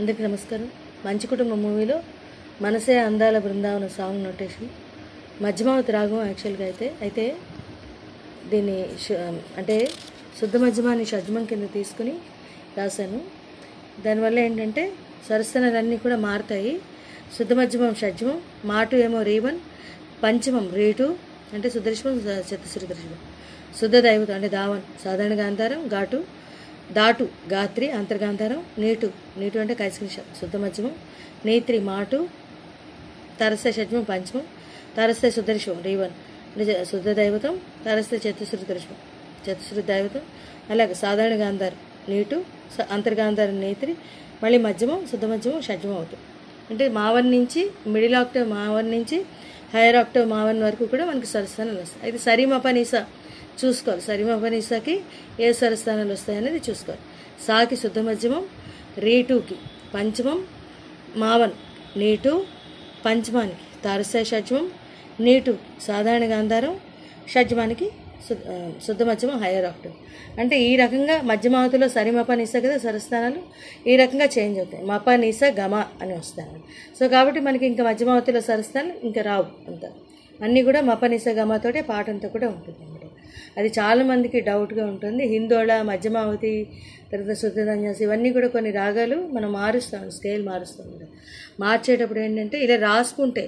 అందరికీ నమస్కారం మంచి కుటుంబం మూవీలో మనసే అందాల బృందావన సాంగ్ నోటేషన్ మధ్యమావతి రాగం యాక్చువల్గా అయితే అయితే దీన్ని అంటే శుద్ధ మధ్యమాన్ని షడ్జమం కింద తీసుకుని రాశాను దానివల్ల ఏంటంటే సరసనలన్నీ కూడా మారుతాయి శుద్ధ మధ్యమం షడ్జమం మాటు ఏమో రీవన్ పంచమం రేటు అంటే సుదర్శనం శుద్ధ దైవతం అంటే దావన్ సాధారణ గాంధారం ఘాటు దాటు గాత్రి అంతర్గాంధారం నీటు నీటు అంటే కైసిషం శుద్ధ మధ్యమం నేత్రి మాటు తరస్య షడ్మం పంచమం తరస్య సుదర్శం రీవన్ నిజ శుద్ధ దైవతం తరస్య చతుశ్రుతి దర్శం చతుశ్రుతి దైవతం అలాగే సాధారణ గాంధారం నీటు అంతర్గాంధారం నేత్రి మళ్ళీ మధ్యమం శుద్ధ మధ్యమం షడ్మం అవుతుంది అంటే మావన్ నుంచి మిడిల్ ఆక్టవ్ మావన్ నుంచి హైయర్ ఆక్టవ్ మావన్ వరకు కూడా మనకి సరసనలు వస్తాయి అయితే సరిమప చూసుకోవాలి సరిమపని ఏ ఏ వస్తాయి వస్తాయనేది చూసుకోవాలి సాకి శుద్ధ మధ్యమం రేటుకి పంచమం మావన్ నీటు పంచమానికి తారుసాయి షజమం నీటు సాధారణ గాంధారం షడ్జమానికి శుద్ధ మధ్యమం హైయర్ ఆఫ్టర్ అంటే ఈ రకంగా మధ్యమావతిలో సరి నిస కదా సరస్థానాలు ఈ రకంగా చేంజ్ అవుతాయి మప నిస గమ అని వస్తాయి సో కాబట్టి మనకి ఇంకా మధ్యమావతిలో సరస్థానాలు ఇంకా రావు అంత అన్నీ కూడా మప నిస గమతోటే పాటంతో కూడా ఉంటుంది అది చాలామందికి డౌట్గా ఉంటుంది హిందోళ మధ్యమావతి తర్వాత శుద్ధ ఇవన్నీ కూడా కొన్ని రాగాలు మనం మారుస్తాం స్కేల్ మారుస్తాం మార్చేటప్పుడు ఏంటంటే ఇలా రాసుకుంటే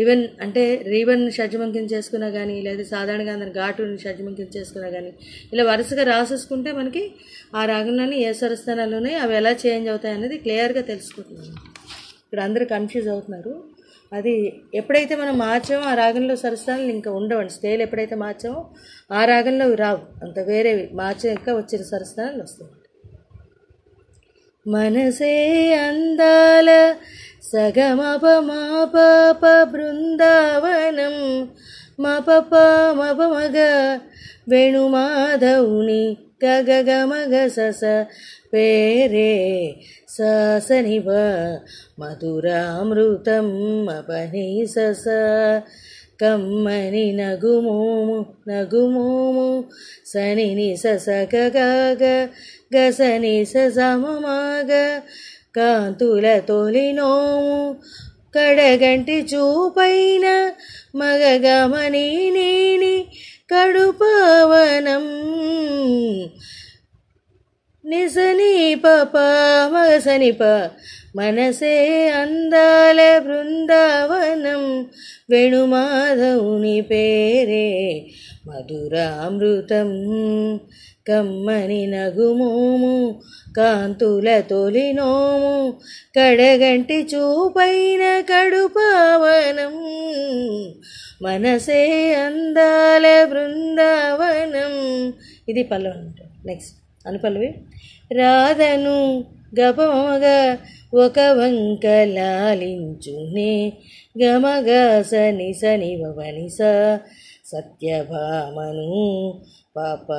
ఈవెన్ అంటే రీవన్ షడ్జమం చేసుకున్నా కానీ లేదా సాధారణంగా అందరి ఘాటుని షడ్జమం చేసుకున్నా కానీ ఇలా వరుసగా రాసేసుకుంటే మనకి ఆ రాగంలోని ఏ స్వరస్థానాలు ఉన్నాయి అవి ఎలా చేంజ్ అవుతాయి అనేది క్లియర్గా తెలుసుకుంటున్నాను ఇక్కడ అందరూ కన్ఫ్యూజ్ అవుతున్నారు అది ఎప్పుడైతే మనం మార్చామో ఆ రాగంలో సరసాలు ఇంకా ఉండవండి స్టేలు ఎప్పుడైతే మార్చామో ఆ రాగంలో రావు అంత వేరేవి మార్చాక వచ్చిన సరసాలు వస్తాయి మనసే అందాల సగమపమాప బృందావనం మపప వేణు వేణుమాధవుని గగగమగ సస పేరే ససనివ మధురామృతం అపని సస కమ్మని నగుమోము నగుమోము సనిని సస గగ గసని సమమాగ కాంతుల తొలినోము కడగంటి చూపైన మగగమని నేని కడుపావనం నిసని పప మగసని ప మనసే అందాల బృందావనం వేణుమాధవుని పేరే మధురామృతం కమ్మని నగుమోము కాంతుల తొలినోము కడగంటి చూపైన కడుపావనం మనసే అందాల బృందావనం ఇది పల్లవనం నెక్స్ట్ అనుపల్లవి రాధను గపమగా ఒక వంక లాలించునే గమగ సని సని వనిస సత్యభామను పాప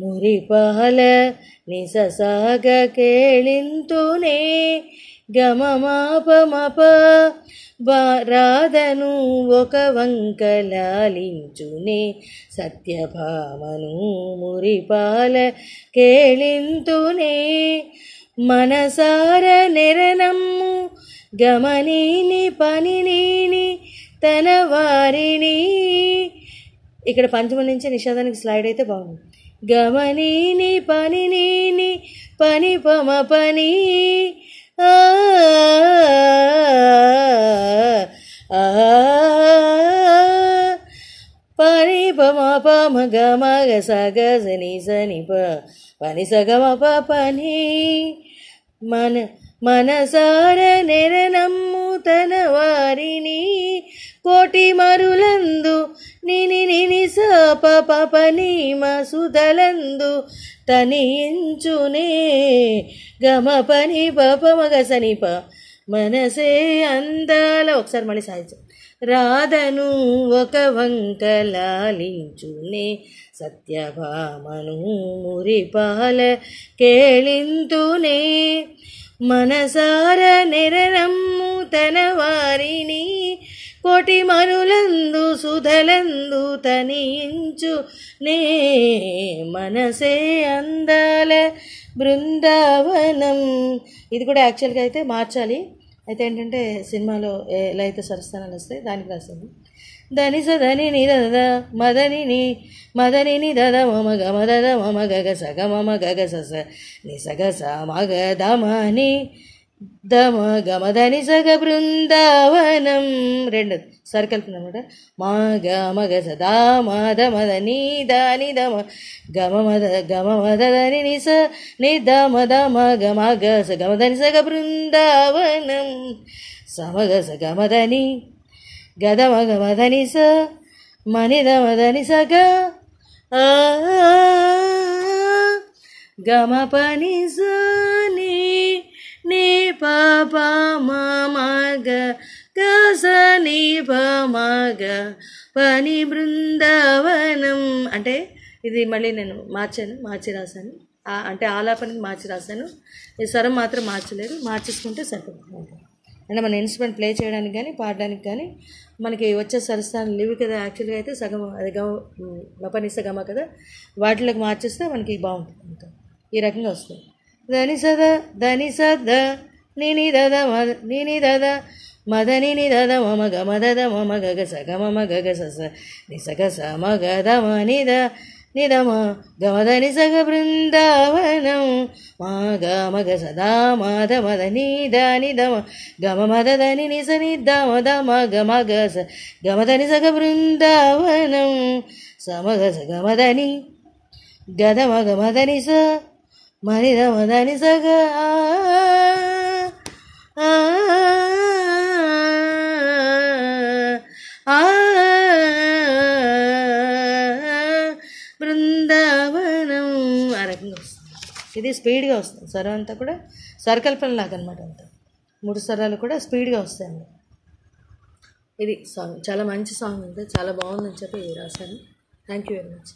మురి పమాపసని నిస సాగ కేళింతునే గమమాపమప రాధను ఒక వంకలాలించునే సత్యభామను మురిపాల కేళింతునే మనసార నిరణమ్ము గమనీని పనినీని తన వారిని ఇక్కడ పంచమ నుంచి నిషాదానికి స్లైడ్ అయితే బాగుంది గమనీని పనినీని పని పమ పని परिपम पगमग सग सनि सनि पनि सगम पपनी मन मनसारूतनवारिणि కోటి మరులందు నిని నిని సప పపనీమ సుధలందు తనియించునే గమ పని పపమగ సనిప మనసే అందాల ఒకసారి మళ్ళీ సాధించాం రాధను ఒక వంకలాలించునే సత్యభామను మురిపాల కేళింతునే మనసార నిరరమ్ము తన వారిని కోటి మనులందు సుధలందు తనియించు నే మనసే అందాల బృందావనం ఇది కూడా యాక్చువల్గా అయితే మార్చాలి అయితే ఏంటంటే సినిమాలో ఎలా అయితే సరస్థానాలు వస్తాయి దానికి రాసింది దని సదని ని దద మదని ని మదని ని దద మమ గ మద మమ గగ సగ మమ గగ సస ని సగ స మగ దమని దమగమదని సగ బృందావనం రెండోది సర్కిల్ అనమాట మా గ సదా మాధమదని దాని దమ గమద మద నిస ని దమ దమ గమ గ స గమదని సగ బృందావనం సమగ స గమదని గదమ గమదని స మని దమదని సగ గమ పని సా నీ పప మగ గస నీ మగ పని బృందావనం అంటే ఇది మళ్ళీ నేను మార్చాను మార్చి రాశాను అంటే ఆలాపనకి మార్చి రాశాను ఈ స్వరం మాత్రం మార్చలేదు మార్చేసుకుంటే సరిపోతుంది అంటే మన ఇన్స్ట్రుమెంట్ ప్లే చేయడానికి కానీ పాడడానికి కానీ మనకి వచ్చే సరస్థానం లివి కదా యాక్చువల్గా అయితే సగం అది గమ మపనిస గమ కదా వాటిలోకి మార్చేస్తే మనకి బాగుంటుంది ఈ రకంగా వస్తుంది ಧನಿಸದ ಧನಿಸದ ನಿನಿದದ ಮದ ನಿನಿದದ ಮದ ನಿನಿದದ ಮಮಗ ಮದದ ಮಮಗ ಗಸ ಗಮ ಮಗ ಗಸ ಸ ನಿಸ ಗಸ ಮಗ ದಮ ನಿದ ನಿದಮ ಗಮದ ನಿಸಗ ಬೃಂದಾವನಂ ಮಾ ಗ ಮಗ ಸದಾ ಮಾದ ಮದ ನಿದ ನಿದಮ ಗಮ ಮದದ ನಿ ನಿಸ ನಿದ ಮದ ಮಗ ಮಗ ಸ ಗಮದ ನಿಸಗ ಬೃಂದಾವನಂ ಸಮಗ ಸ ಗಮದ ನಿ ಗದ ಮಗ ಮದ ನಿಸ మరి రమదని సగా బృందావనం ఆ రకంగా వస్తుంది ఇది స్పీడ్గా వస్తుంది స్వరం అంతా కూడా స్వరకల్పన లాగనమాట అంతా మూడు స్వరాలు కూడా స్పీడ్గా వస్తాయండి ఇది సాంగ్ చాలా మంచి సాంగ్ అంతా చాలా బాగుందని చెప్పి రాశాను థ్యాంక్ యూ వెరీ మచ్